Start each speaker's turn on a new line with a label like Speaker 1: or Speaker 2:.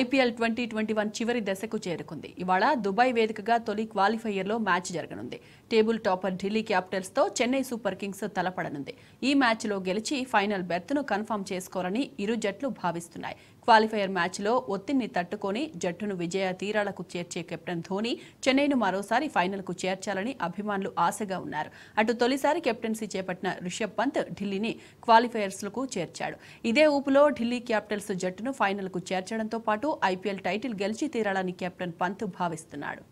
Speaker 1: IPL twenty twenty one చివరి దశకు చేరుకుంది ఇవాళ దుబాయ్ వేదికగా తొలి క్వాలిఫైయర్లో మ్యాచ్ జరగనుంది టేబుల్ టాపర్ ఢిల్లీ క్యాపిటల్స్తో చెన్నై సూపర్ కింగ్స్ తలపడనుంది ఈ మ్యాచ్లో గెలిచి ఫైనల్ బెర్త్ను కన్ఫామ్ చేసుకోవాలని ఇరు జట్లు భావిస్తున్నాయి క్వాలిఫైయర్ మ్యాచ్లో ఒత్తిడిని తట్టుకొని జట్టును విజయ తీరాలకు చేర్చే కెప్టెన్ ధోని చెన్నైను మరోసారి ఫైనల్కు చేర్చాలని అభిమానులు ఆశగా ఉన్నారు అటు తొలిసారి కెప్టెన్సీ చేపట్టిన రిషబ్ పంత్ ఢిల్లీని క్వాలిఫైయర్స్లకు చేర్చాడు ఇదే ఊపులో ఢిల్లీ క్యాపిటల్స్ జట్టును ఫైనల్కు చేర్చడంతో పాటు ఐపీఎల్ టైటిల్ గెలిచి తీరాలని కెప్టెన్ పంత్ భావిస్తున్నాడు